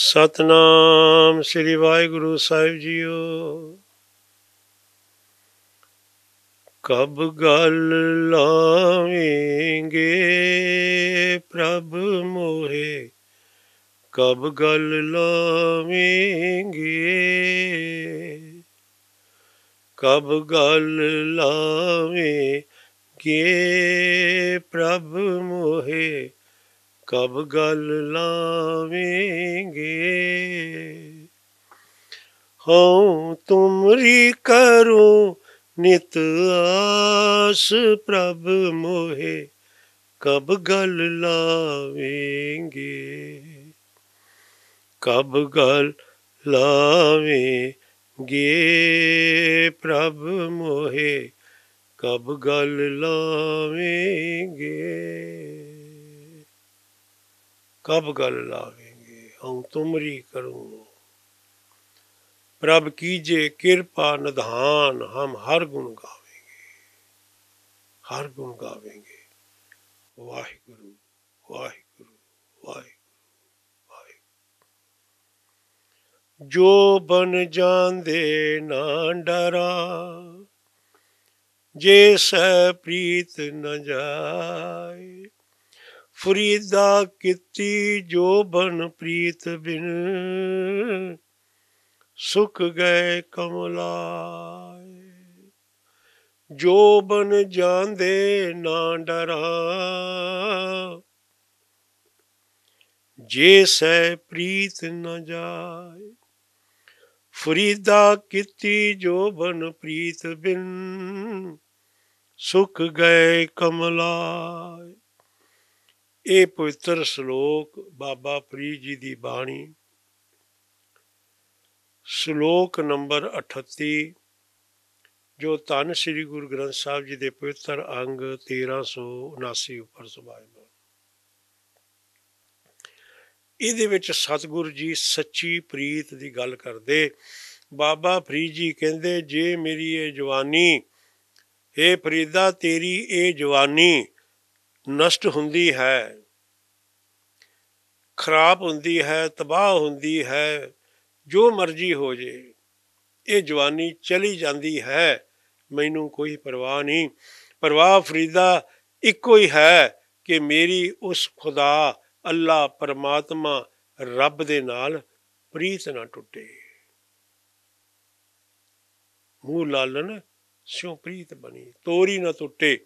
ਸਤਨਾਮ ਸ੍ਰੀ ਵਾਹਿਗੁਰੂ ਸਾਹਿਬ ਜੀਓ ਕਬ ਗਲ ਲਾਵੇਂਗੇ ਪ੍ਰਭ ਮੋਹੇ ਕਬ ਗਲ ਲਾਵੇਂਗੇ ਕਬ ਗਲ ਲਾਵੇਂਗੇ ਪ੍ਰਭ ਮੋਹੇ ਕਬ ਗਲ ਲਾਵੇਂਗੇ ਹਉ ਤੁਮਰੀ ਕਰੋ ਨਿਤ ਆਸ ਪ੍ਰਭ ਮੋਹਿ ਕਬ ਗਲ ਲਾਵੇਂਗੇ ਕਬ ਗਲ ਲਾਵੇਂਗੇ ਪ੍ਰਭ ਮੋਹਿ ਕਬ ਗਲ ਲਾਵੇਂਗੇ ਕਬ ਗਲ ਲਾਵੇਂਗੇ ਹਉ ਤੁਮਰੀ ਕਰੂ ਪ੍ਰਭ ਕੀਜੇ ਕਿਰਪਾ ਨਿਧਾਨ ਹਮ ਹਰ ਗੁਣ ਗਾਵੇਂਗੇ ਹਰ ਗੁਣ ਗਾਵੇਂਗੇ ਵਾਹਿਗੁਰੂ ਵਾਹਿਗੁਰੂ ਵਾਹਿਗੁਰੂ ਜੋ ਬਨ ਜਾਂਦੇ ਨਾ ਡਰਾ ਜੇ ਸੈ ਪ੍ਰੀਤ ਨ ਜਾਏ ਫਰੀਦਾ ਕੀਤੀ ਜੋ ਬਨ ਪ੍ਰੀਤ ਬਿਨ ਸੁਖ ਗਏ ਕਮਲਾਏ ਜੋ ਬਨ ਜਾਂਦੇ ਨਾ ਡਰਾ ਜੇ ਸੈ ਪ੍ਰੀਤ ਨ ਜਾਏ ਫਰੀਦਾ ਕੀਤੀ ਜੋ ਬਨ ਪ੍ਰੀਤ ਬਿਨ ਸੁਖ ਗਏ ਕਮਲਾਏ ਇਹ ਪਵਿੱਤਰ ਸ਼ਲੋਕ ਬਾਬਾ ਫਰੀਦ ਜੀ ਦੀ ਬਾਣੀ ਸ਼ਲੋਕ ਨੰਬਰ 38 ਜੋ ਤਨ ਸ੍ਰੀ ਗੁਰੂ ਗ੍ਰੰਥ ਸਾਹਿਬ ਜੀ ਦੇ ਪਵਿੱਤਰ ਅੰਗ 1379 ਉੱਪਰ ਸੁਭਾਇਮਾਨ ਇਹਦੇ ਵਿੱਚ ਸਤਿਗੁਰੂ ਜੀ ਸੱਚੀ ਪ੍ਰੀਤ ਦੀ ਗੱਲ ਕਰਦੇ ਬਾਬਾ ਫਰੀਦ ਜੀ ਕਹਿੰਦੇ ਜੇ ਮੇਰੀ ਇਹ ਜਵਾਨੀ ਏ ਫਰੀਦਾ ਤੇਰੀ ਇਹ ਜਵਾਨੀ ਨਸ਼ਟ ਹੁੰਦੀ ਹੈ ਖਰਾਬ ਹੁੰਦੀ ਹੈ ਤਬਾਹ ਹੁੰਦੀ ਹੈ ਜੋ ਮਰਜ਼ੀ ਹੋ ਜੇ ਇਹ ਜਵਾਨੀ ਚਲੀ ਜਾਂਦੀ ਹੈ ਮੈਨੂੰ ਕੋਈ ਪਰਵਾਹ ਨਹੀਂ ਪਰਵਾਹ ਫਰੀਦਾ ਇੱਕੋ ਹੀ ਹੈ ਕਿ ਮੇਰੀ ਉਸ ਖੁਦਾ ਅੱਲਾ ਪਰਮਾਤਮਾ ਰੱਬ ਦੇ ਨਾਲ ਪ੍ਰੀਤ ਨਾ ਟੁੱਟੇ ਮੂਹ ਲਾਲਨ ਸਿਉ ਪ੍ਰੀਤ ਬਣੀ ਤੋਰੀ ਨਾ ਟੁੱਟੇ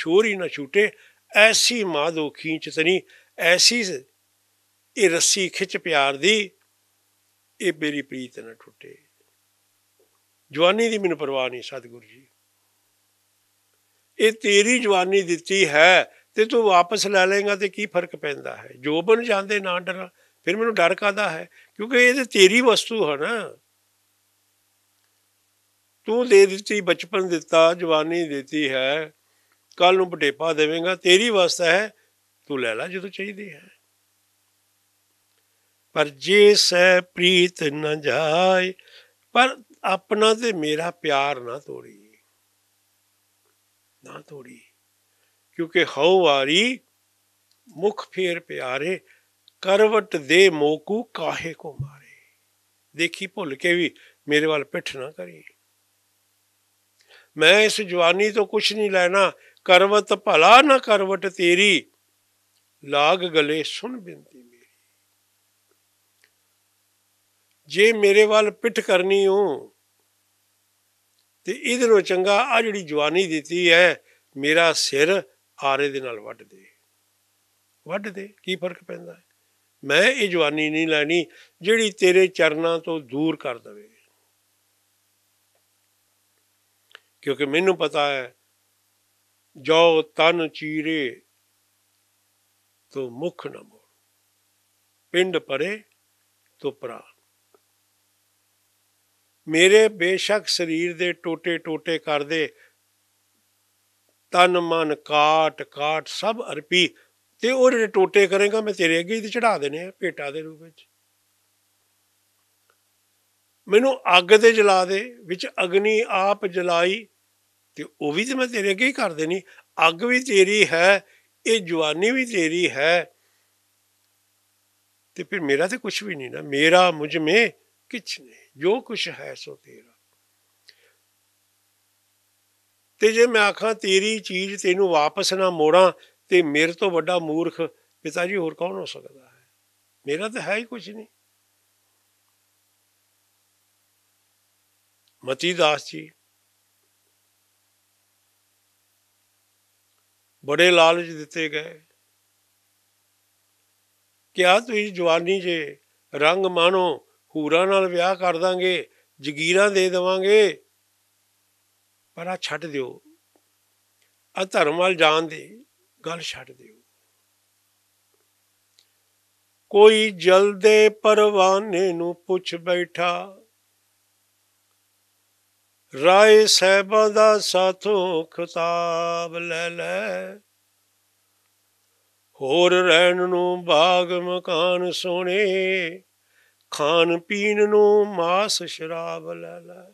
ਛੋਰੀ ਨਾ ਛੂਟੇ ਐਸੀ ਮਾਧੋ ਤਨੀ ਐਸੀ ਇਹ ਰੱਸੀ ਖਿੱਚ ਪਿਆਰ ਦੀ ਇਹ ਮੇਰੀ ਪ੍ਰੀਤ ਨਾ ਟੁੱਟੇ ਜਵਾਨੀ ਦੀ ਮੈਨੂੰ ਪਰਵਾਹ ਨਹੀਂ ਸਤਿਗੁਰੂ ਜੀ ਇਹ ਤੇਰੀ ਜਵਾਨੀ ਦਿੱਤੀ ਹੈ ਤੇ ਤੂੰ ਵਾਪਸ ਲੈ ਲੇਗਾ ਤੇ ਕੀ ਫਰਕ ਪੈਂਦਾ ਹੈ ਜੋ ਬਨ ਜਾਂਦੇ ਨਾ ਡਰ ਫਿਰ ਮੈਨੂੰ ਡਰ ਕਾਦਾ ਹੈ ਕਿਉਂਕਿ ਇਹ ਤੇ ਤੇਰੀ ਵਸਤੂ ਹੈ ਨਾ ਤੂੰ ਦੇ ਦਿੱਤੀ ਬਚਪਨ ਦਿੱਤਾ ਜਵਾਨੀ ਦਿੱਤੀ ਹੈ ਕੱਲ ਨੂੰ ਬਟੇਪਾ ਦੇਵੇਂਗਾ ਤੇਰੀ ਵਾਸਤਾ ਹੈ ਤੂੰ ਲੈ ਲੈ ਜਦੋਂ ਚਾਹੀਦੀ ਹੈ ਪਰ ਜੇ ਸਹਿ ਪ੍ਰੀਤ ਨਾ ਜਾਏ ਪਰ ਆਪਣਾ ਤੇ ਮੇਰਾ ਪਿਆਰ ਨਾ ਤੋੜੀ ਨਾ ਤੋੜੀ ਕਿਉਂਕਿ ਹਉ ਵਾਰੀ ਮੁਖ ਫੇਰ ਪਿਆਰੇ ਕਰਵਟ ਦੇ ਮੋਕੂ ਕਾਹੇ ਕੋ ਮਾਰੇ ਦੇਖੀ ਭੁੱਲ ਕੇ ਵੀ ਮੇਰੇ ਵੱਲ ਪਿੱਠ ਨਾ ਕਰੀ ਮੈਂ ਇਸ ਜਵਾਨੀ ਤੋਂ ਕੁਝ ਨਹੀਂ ਲੈਣਾ ਕਰਵਤ ਭਲਾ ਨਾ ਕਰਵਟ ਤੇਰੀ ਲਾਗ ਗਲੇ ਸੁਣ ਬੇਨਤੀ ਮੇਰੀ ਜੇ ਮੇਰੇ ਵੱਲ ਪਿੱਠ ਕਰਨੀ ਹੋ ਤੇ ਇਹਦੇ ਨੂੰ ਚੰਗਾ ਆ ਜਿਹੜੀ ਜਵਾਨੀ ਦਿੱਤੀ ਹੈ ਮੇਰਾ ਸਿਰ ਆਰੇ ਦੇ ਨਾਲ ਵੱਢ ਦੇ ਵੱਢ ਦੇ ਕੀ ਫਰਕ ਪੈਂਦਾ ਹੈ ਮੈਂ ਇਹ ਜਵਾਨੀ ਨਹੀਂ ਲੈਣੀ ਜਿਹੜੀ ਤੇਰੇ ਚਰਨਾਂ ਤੋਂ ਦੂਰ ਕਰ ਦਵੇ ਕਿਉਂਕਿ ਮੈਨੂੰ ਪਤਾ ਹੈ ਜੋ ਤਨ ਚੀਰੇ ਤੋ ਮੁਖ ਨ ਮੋੜ ਪਿੰਡ ਪਰੇ ਤੋ ਪ੍ਰਾ ਮੇਰੇ ਬੇਸ਼ੱਕ ਸਰੀਰ ਦੇ ਟੋਟੇ ਟੋਟੇ ਕਰਦੇ ਤਨ ਮਨ ਕਾਟ ਕਾਟ ਸਭ ਅਰਪੀ ਤੇ ਉਹ ਜਿਹੜੇ ਟੋਟੇ ਕਰੇਗਾ ਮੈਂ ਤੇਰੇ ਅੱਗੇ ਹੀ ਚੜਾ ਦੇਣੇ ਆ ਭੇਟਾ ਦੇ ਰੂਪ ਵਿੱਚ ਮੈਨੂੰ ਅੱਗ ਤੇ ਜਲਾ ਦੇ ਵਿੱਚ ਅਗਨੀ ਆਪ ਜਲਾਈ ਤੇ ਉਹ ਵੀ ਤੇ ਮੈਂ ਤੇਰੇ ਅੱਗੇ ਹੀ ਕਰ ਦੇਣੀ ਅੱਗ ਵੀ ਤੇਰੀ ਹੈ ਇਹ ਜਵਾਨੀ ਵੀ ਤੇਰੀ ਹੈ ਤੇ ਫਿਰ ਮੇਰਾ ਤੇ ਕੁਝ ਵੀ ਨਹੀਂ ਨਾ ਮੇਰਾ ਮੁਝ ਮੇ ਕਿਛ ਨਹੀਂ ਜੋ ਕੁਝ ਹੈ ਸੋ ਤੇਰਾ ਤੇ ਜੇ ਮੈਂ ਆਖਾਂ ਤੇਰੀ ਚੀਜ਼ ਤੈਨੂੰ ਵਾਪਸ ਨਾ ਮੋੜਾਂ ਤੇ ਮੇਰੇ ਤੋਂ ਵੱਡਾ ਮੂਰਖ ਪਿਤਾ ਜੀ ਹੋਰ ਕੌਣ ਹੋ ਸਕਦਾ ਹੈ ਮੇਰਾ ਤਾਂ ਹੈ ਹੀ ਕੁਝ ਨਹੀਂ ਮਤੀ ਦਾਸ ਜੀ ਬੜੇ ਲਾਲਚ ਦਿੱਤੇ ਗਏ ਕਿਆ ਤੁਸੀਂ ਜਵਾਨੀ 'ਚ ਰੰਗ ਮਾਣੋ ਹੂਰਾ ਨਾਲ ਵਿਆਹ ਕਰ ਦਾਂਗੇ ਜ਼ਗੀਰਾਂ ਦੇ ਦੇਵਾਂਗੇ ਪਰ ਆ ਛੱਡ ਦਿਓ ਆ ਧਰਮ ਵੱਲ ਜਾਣ ਦੀ ਗੱਲ ਛੱਡ ਦਿਓ ਕੋਈ ਜਲਦੇ ਪਰਵਾਨੇ ਨੂੰ ਪੁੱਛ ਬੈਠਾ ਰਾਏ ਸਹਿਬਾ ਦਾ ਸਾਥੋ ਖਤਾਬ ਲੈ ਲੈ ਹੋਰ ਰਹਿਣ ਨੂੰ ਬਾਗ ਮਕਾਨ ਸੋਹਣੇ ਖਾਨ ਪੀਣ ਨੂੰ ਮਾਸ ਸ਼ਰਾਬ ਲੈ ਲੈ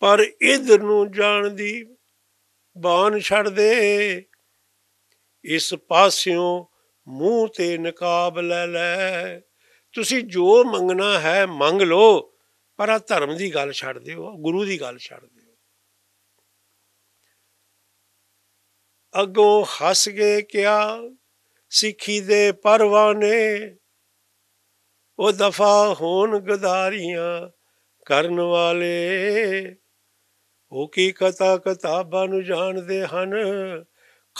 ਪਰ ਇਧਰ ਨੂੰ ਜਾਣ ਦੀ ਬਾਣ ਛੱਡ ਦੇ ਇਸ ਪਾਸਿਓਂ ਮੂੰਹ ਤੇ ਨਕਾਬ ਲੈ ਲੈ ਤੁਸੀਂ ਜੋ ਮੰਗਣਾ ਹੈ ਮੰਗ ਲੋ ਪਰ ਆ ਧਰਮ ਦੀ ਗੱਲ ਛੱਡ ਦਿਓ ਗੁਰੂ ਦੀ ਗੱਲ ਛੱਡ ਦਿਓ ਅਗੋ ਹੱਸ ਕੇ ਕਿਆ ਸਿੱਖੀ ਦੇ ਪਰਵਾਨੇ ਉਹ ਦਫਾ ਹੋਣ ਗਦਾਰੀਆਂ ਕਰਨ ਵਾਲੇ ਉਹ ਕੀ ਕਥਾ ਕਿਤਾਬਾਂ ਨੂੰ ਜਾਣਦੇ ਹਨ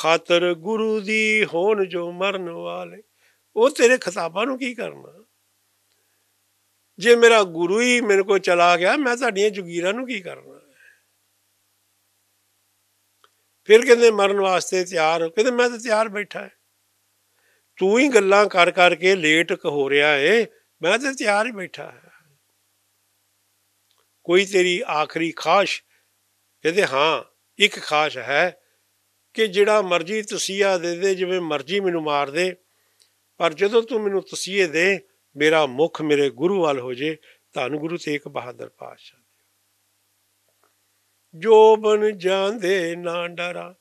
ਖਾਤਰ ਗੁਰੂ ਦੀ ਹੋਣ ਜੋ ਮਰਨ ਵਾਲੇ ਉਹ ਤੇਰੇ ਖਤਾਬਾਂ ਨੂੰ ਕੀ ਕਰਨਾ ਜੇ ਮੇਰਾ ਗੁਰੂ ਹੀ ਮੇਰੇ ਕੋਲ ਚਲਾ ਗਿਆ ਮੈਂ ਤੁਹਾਡੀਆਂ ਜਗੀਰਾਂ ਨੂੰ ਕੀ ਕਰਨਾ ਫਿਰ ਕਹਿੰਦੇ ਮਰਨ ਵਾਸਤੇ ਤਿਆਰ ਹੋ ਕਹਿੰਦੇ ਮੈਂ ਤਾਂ ਤਿਆਰ ਬੈਠਾ ਤੂੰ ਹੀ ਗੱਲਾਂ ਕਰ ਕਰਕੇ ਲੇਟ ਹੋ ਰਿਹਾ ਏ ਮੈਂ ਤਾਂ ਤਿਆਰ ਹੀ ਬੈਠਾ ਕੋਈ ਤੇਰੀ ਆਖਰੀ ਖਾਸ਼ ਕਹਿੰਦੇ ਹਾਂ ਇੱਕ ਖਾਸ਼ ਹੈ ਕਿ ਜਿਹੜਾ ਮਰਜ਼ੀ ਤਸੀਹਾ ਦੇ ਦੇ ਜਿਵੇਂ ਮਰਜ਼ੀ ਮੈਨੂੰ ਮਾਰ ਦੇ ਪਰ ਜਦੋਂ ਤੂੰ ਮੈਨੂੰ ਤਸੀਹੇ ਦੇ ਮੇਰਾ ਮੁਖ ਮੇਰੇ ਗੁਰੂ ਵੱਲ ਹੋ ਜੇ ਧੰਨ ਗੁਰੂ ਤੇਗ ਬਹਾਦਰ ਪਾਤਸ਼ਾਹ ਜੋ ਬਨ ਜਾਂਦੇ ਨਾ ਡਰਾ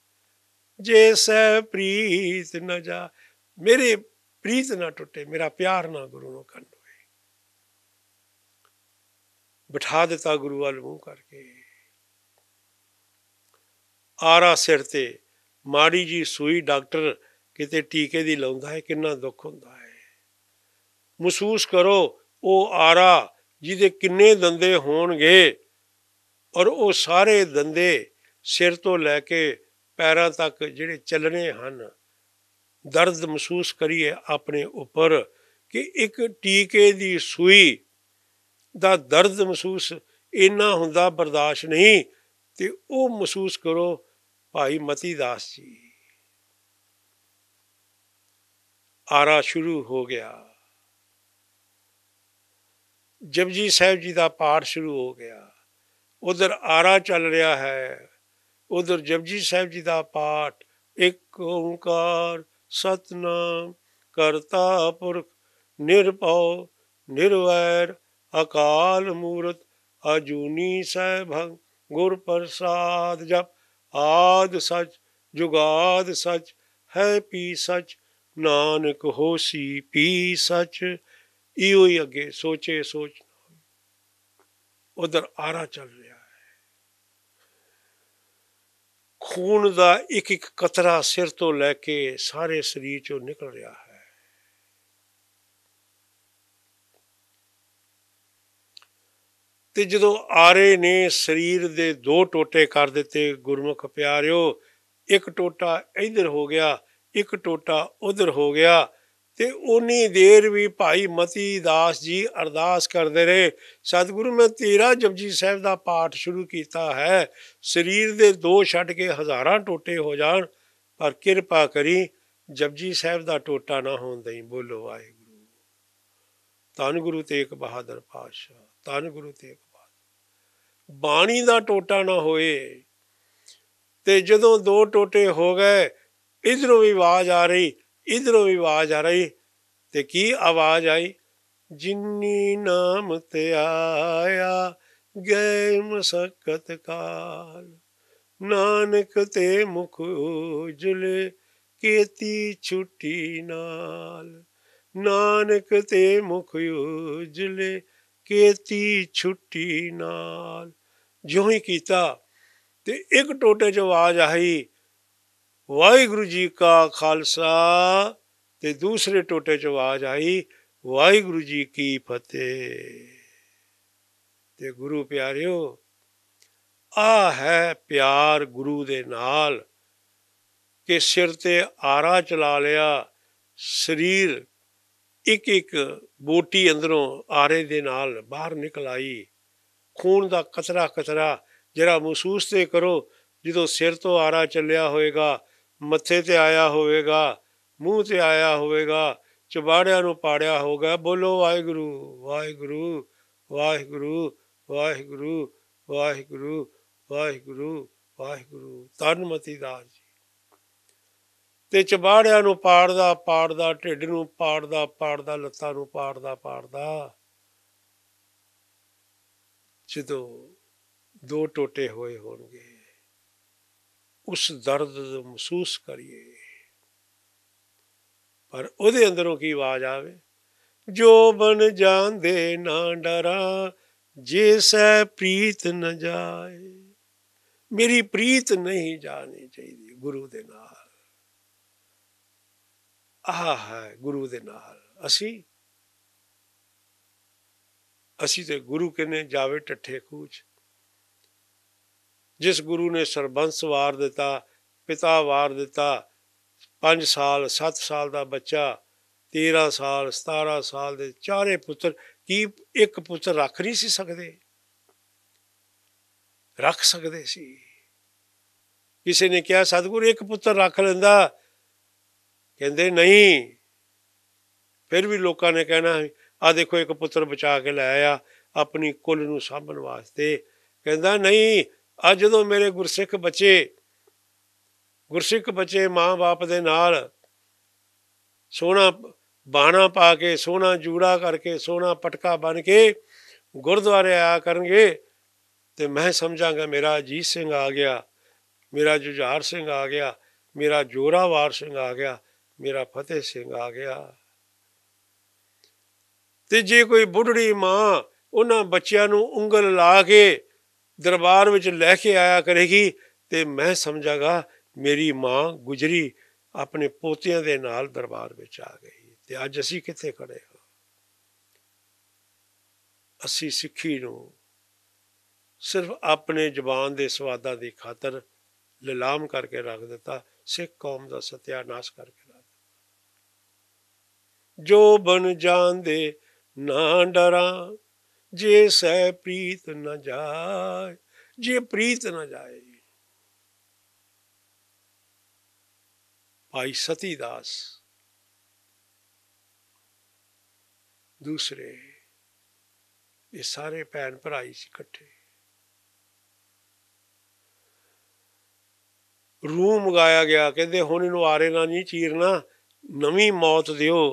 ਜੇ ਸਹਿ ਪ੍ਰੀਤ ਨ ਜਾ ਮੇਰੇ ਪ੍ਰੀਤ ਨਾ ਟੁੱਟੇ ਮੇਰਾ ਪਿਆਰ ਨਾ ਗੁਰੂ ਨੂੰ ਕੰਨ ਹੋਏ ਬਿਠਾ ਦਿੱਤਾ ਗੁਰੂ ਵੱਲ ਮੂੰਹ ਕਰਕੇ ਆਰਾ ਸਿਰ ਤੇ ਮਾੜੀ ਜੀ ਸੂਈ ਡਾਕਟਰ ਕਿਤੇ ਟੀਕੇ ਦੀ ਲਾਉਂਦਾ ਹੈ ਕਿੰਨਾ ਦੁੱਖ ਹੁੰਦਾ ਹੈ ਮਹਿਸੂਸ ਕਰੋ ਉਹ ਆਰਾ ਜਿਹਦੇ ਕਿੰਨੇ ਦੰਦੇ ਹੋਣਗੇ ਔਰ ਉਹ ਸਾਰੇ ਦੰਦੇ ਸਿਰ ਤੋਂ ਲੈ ਕੇ ਪੈਰਾਂ ਤੱਕ ਜਿਹੜੇ ਚੱਲਣੇ ਹਨ ਦਰਦ ਮਹਿਸੂਸ ਕਰੀਏ ਆਪਣੇ ਉੱਪਰ ਕਿ ਇੱਕ ਟੀਕੇ ਦੀ ਸੂਈ ਦਾ ਦਰਦ ਮਹਿਸੂਸ ਇੰਨਾ ਹੁੰਦਾ ਬਰਦਾਸ਼ਤ ਨਹੀਂ ਤੇ ਉਹ ਮਹਿਸੂਸ ਕਰੋ ਭਾਈ ਮਤੀ ਦਾਸ ਜੀ ਆਰਾ ਸ਼ੁਰੂ ਹੋ ਗਿਆ ਜਪਜੀ ਸਾਹਿਬ ਜੀ ਦਾ ਪਾਠ ਸ਼ੁਰੂ ਹੋ ਗਿਆ ਉਧਰ ਆਰਾ ਚੱਲ ਰਿਹਾ ਹੈ ਉਧਰ ਜਪਜੀ ਸਾਹਿਬ ਜੀ ਦਾ ਪਾਠ ਇੱਕ ਓੰਕਾਰ ਸਤਨਾਮ ਕਰਤਾ ਪੁਰਖ ਨਿਰਭਉ ਨਿਰਵੈਰ ਅਕਾਲ ਮੂਰਤ ਅਜੂਨੀ ਸਾਹਿਬ ਗੁਰ ਪ੍ਰਸਾਦ ਜਪ ਆਦ ਸਚ ਜੁਗਾਦ ਸਚ ਹੈ ਪੀ ਸਚ ਨਾਨਕ ਹੋਸੀ ਪੀ ਸਚ ਇਹੋ ਹੀ ਅੱਗੇ ਸੋਚੇ ਸੋਚ ਉਧਰ ਆਰਾ ਚੱਲ ਰਿਹਾ ਹੈ ਖੂਨ ਦਾ ਇੱਕ ਇੱਕ ਕਤਰਾ ਸਿਰ ਤੋਂ ਲੈ ਕੇ ਸਾਰੇ ਸਰੀਰ ਚੋਂ ਨਿਕਲ ਰਿਹਾ ਹੈ ਤੇ ਜਦੋਂ ਆਰੇ ਨੇ ਸਰੀਰ ਦੇ ਦੋ ਟੋਟੇ ਕਰ ਦਿੱਤੇ ਗੁਰਮੁਖ ਪਿਆਰਿਓ ਇੱਕ ਟੋਟਾ ਇਧਰ ਹੋ ਗਿਆ ਇੱਕ ਟੋਟਾ ਉਧਰ ਹੋ ਗਿਆ ਤੇ ਉਨੀ ਦੇਰ ਵੀ ਭਾਈ ਮਤੀ ਦਾਸ ਜੀ ਅਰਦਾਸ ਕਰਦੇ ਰਹੇ ਸਤਿਗੁਰੂ ਮੈਂ ਤੇਰਾ ਜਪਜੀ ਸਾਹਿਬ ਦਾ ਪਾਠ ਸ਼ੁਰੂ ਕੀਤਾ ਹੈ ਸਰੀਰ ਦੇ ਦੋ ਛੱਡ ਕੇ ਹਜ਼ਾਰਾਂ ਟੋਟੇ ਹੋ ਜਾਣ ਪਰ ਕਿਰਪਾ ਕਰੀ ਜਪਜੀ ਸਾਹਿਬ ਦਾ ਟੋਟਾ ਨਾ ਹੋਣ ਦੇਈ ਬੋਲੋ ਵਾਹਿਗੁਰੂ ਤਨ ਗੁਰੂ ਤੇਗ ਬਹਾਦਰ ਪਾਸ਼ਾ ਤਨ ਗੁਰੂ ਤੇਗ ਬਹਾਦਰ ਬਾਣੀ ਦਾ ਟੋਟਾ ਨਾ ਹੋਏ ਤੇ ਜਦੋਂ ਦੋ ਟੋਟੇ ਹੋ ਗਏ ਇਧਰੋਂ ਵੀ ਆਵਾਜ਼ ਆ ਰਹੀ ਇਧਰੋਂ ਵੀ ਆਵਾਜ਼ ਆ ਰਹੀ ਤੇ ਕੀ ਆਵਾਜ਼ ਆਈ ਜਿੰਨੀ ਨਾਮ ਤੇ ਆਇਆ ਗਏ ਮਸਕਤ ਕਾਲ ਨਾਨਕ ਤੇ ਮੁਖ ਉਜਲੇ ਕੀਤੀ ਛੁੱਟੀ ਨਾਲ ਨਾਨਕ ਤੇ ਮੁਖ ਉਜਲੇ ਕੀਤੀ ਛੁੱਟੀ ਨਾਲ ਜਿਉਂ ਹੀ ਕੀਤਾ ਤੇ ਇੱਕ ਟੋਟੇ ਚ ਆਵਾਜ਼ ਆਈ ਵਾਹਿਗੁਰੂ ਜੀ ਕਾ ਖਾਲਸਾ ਤੇ ਦੂਸਰੇ ਟੋਟੇ 'ਚ ਆਵਾਜ਼ ਆਈ ਵਾਹਿਗੁਰੂ ਜੀ ਕੀ ਫਤਿਹ ਤੇ ਗੁਰੂ ਪਿਆਰਿਓ ਆ ਹੈ ਪਿਆਰ ਗੁਰੂ ਦੇ ਨਾਲ ਕਿ ਸਿਰ ਤੇ ਆਰਾ ਚਲਾ ਲਿਆ ਸਰੀਰ ਇੱਕ ਇੱਕ ਬੋਟੀ ਅੰਦਰੋਂ ਆਰੇ ਦੇ ਨਾਲ ਬਾਹਰ ਨਿਕਲ ਆਈ ਖੂਨ ਦਾ ਕਤਰਾ ਕਤਰਾ ਜਿਹੜਾ ਮਹਿਸੂਸ ਤੇ ਕਰੋ ਜਦੋਂ ਸਿਰ ਤੋਂ ਆਰਾ ਚੱਲਿਆ ਹੋਏਗਾ ਮੱਥੇ ਤੇ ਆਇਆ ਹੋਵੇਗਾ ਮੂੰਹ ਤੇ ਆਇਆ ਹੋਵੇਗਾ ਚਬਾੜਿਆਂ ਨੂੰ ਪਾੜਿਆ ਹੋਗਾ ਬੋਲੋ ਵਾਹਿਗੁਰੂ ਵਾਹਿਗੁਰੂ ਵਾਹਿਗੁਰੂ ਵਾਹਿਗੁਰੂ ਵਾਹਿਗੁਰੂ ਵਾਹਿਗੁਰੂ ਵਾਹਿਗੁਰੂ ਤਨਮਤੀ ਦਾਸ ਜੀ ਤੇ ਚਬਾੜਿਆਂ ਨੂੰ ਪਾੜਦਾ ਪਾੜਦਾ ਢਿੱਡ ਨੂੰ ਪਾੜਦਾ ਪਾੜਦਾ ਲੱਤਾਂ ਨੂੰ ਪਾੜਦਾ ਪਾੜਦਾ ਜਦੋਂ ਦੋ ਟੋਟੇ ਹੋਏ ਹੋਣਗੇ ਉਸ ਦਰਦ ਨੂੰ ਮਹਿਸੂਸ ਕਰੀਏ ਪਰ ਉਹਦੇ ਅੰਦਰੋਂ ਕੀ ਆਵਾਜ਼ ਆਵੇ ਜੋ ਬਨ ਜਾਂਦੇ ਨਾ ਡਰਾ ਜੇ ਸੈ ਪ੍ਰੀਤ ਨ ਜਾਏ ਮੇਰੀ ਪ੍ਰੀਤ ਨਹੀਂ ਜਾਣੀ ਚਾਹੀਦੀ ਗੁਰੂ ਦੇ ਨਾਲ ਆਹ ਹੈ ਗੁਰੂ ਦੇ ਨਾਲ ਅਸੀਂ ਅਸੀਂ ਤੇ ਗੁਰੂ ਕਹਿੰਦੇ ਜਾਵੇ ਟੱਠੇ ਖੂਚ ਜਿਸ ਗੁਰੂ ਨੇ ਸਰਬੰਸ ਵਾਰ ਦਿੱਤਾ ਪਿਤਾ ਵਾਰ ਦਿੱਤਾ 5 ਸਾਲ 7 ਸਾਲ ਦਾ ਬੱਚਾ 13 ਸਾਲ 17 ਸਾਲ ਦੇ ਚਾਰੇ ਪੁੱਤਰ ਕੀ ਇੱਕ ਪੁੱਤਰ ਰੱਖ ਨਹੀਂ ਸੀ ਸਕਦੇ ਰੱਖ ਸਕਦੇ ਸੀ ਕਿਸੇ ਨੇ ਕਿਹਾ ਸਤਿਗੁਰੂ ਇੱਕ ਪੁੱਤਰ ਰੱਖ ਲੈਂਦਾ ਕਹਿੰਦੇ ਨਹੀਂ ਫਿਰ ਵੀ ਲੋਕਾਂ ਨੇ ਕਹਿਣਾ ਆ ਦੇਖੋ ਇੱਕ ਪੁੱਤਰ ਬਚਾ ਕੇ ਲੈ ਆਪਣੀ ਕੁੱਲ ਨੂੰ ਸਾਂਭਣ ਵਾਸਤੇ ਕਹਿੰਦਾ ਨਹੀਂ ਅੱਜ ਜਦੋਂ ਮੇਰੇ ਗੁਰਸਿੱਖ ਬੱਚੇ ਗੁਰਸਿੱਖ ਬੱਚੇ ਮਾਂ-ਬਾਪ ਦੇ ਨਾਲ ਸੋਨਾ ਬਾਣਾ ਪਾ ਕੇ ਸੋਨਾ ਜੂੜਾ ਕਰਕੇ ਸੋਨਾ ਪਟਕਾ ਬਣ ਕੇ ਗੁਰਦੁਆਰੇ ਆਇਆ ਕਰਨਗੇ ਤੇ ਮੈਂ ਸਮਝਾਂਗਾ ਮੇਰਾ ਅਜੀਤ ਸਿੰਘ ਆ ਗਿਆ ਮੇਰਾ ਜੁਝਾਰ ਸਿੰਘ ਆ ਗਿਆ ਮੇਰਾ ਜੋਰਾਵਾਰ ਸਿੰਘ ਆ ਗਿਆ ਮੇਰਾ ਫਤਿਹ ਸਿੰਘ ਆ ਗਿਆ ਤੇ ਜੇ ਕੋਈ ਬੁੱਢੜੀ ਮਾਂ ਉਹਨਾਂ ਬੱਚਿਆਂ ਨੂੰ ਉਂਗਲ ਲਾ ਕੇ ਦਰਬਾਰ ਵਿੱਚ ਲੈ ਕੇ ਆਇਆ ਕਰੇਗੀ ਤੇ ਮੈਂ ਸਮਝਾਂਗਾ ਮੇਰੀ ਮਾਂ ਗੁਜਰੀ ਆਪਣੇ ਪੋਤਿਆਂ ਦੇ ਨਾਲ ਦਰਬਾਰ ਵਿੱਚ ਆ ਗਈ ਤੇ ਅੱਜ ਅਸੀਂ ਕਿੱਥੇ ਖੜੇ ਹਾਂ ਅਸੀਂ ਸਿੱਖੀ ਨੂੰ ਸਿਰਫ ਆਪਣੇ ਜ਼ਬਾਨ ਦੇ ਸਵਾਦਾਂ ਦੀ ਖਾਤਰ ਲਲਾਮ ਕਰਕੇ ਰੱਖ ਦਿੱਤਾ ਸਿੱਖ ਕੌਮ ਦਾ ਸਤਿਆਨਾਸ਼ ਕਰਕੇ ਰੱਖ ਦਿੱਤਾ ਜੋ ਬਨ ਜਾਂਦੇ ਨਾ ਡਰਾਂ ਜੇ ਸਹਿ ਪ੍ਰੀਤ ਨ ਜਾਏ ਜੇ ਪ੍ਰੀਤ ਨ ਜਾਏ ਭਾਈ ਸਤੀ ਦਾਸ ਦੂਸਰੇ ਇਹ ਸਾਰੇ ਭੈਣ ਭਰਾਈ ਸੀ ਇਕੱਠੇ ਰੂਮ ਗਾਇਆ ਗਿਆ ਕਹਿੰਦੇ ਹੁਣ ਇਹਨੂੰ ਆਰੇ ਨਾਲ ਨਹੀਂ ਚੀਰਨਾ ਨਵੀਂ ਮੌਤ ਦਿਓ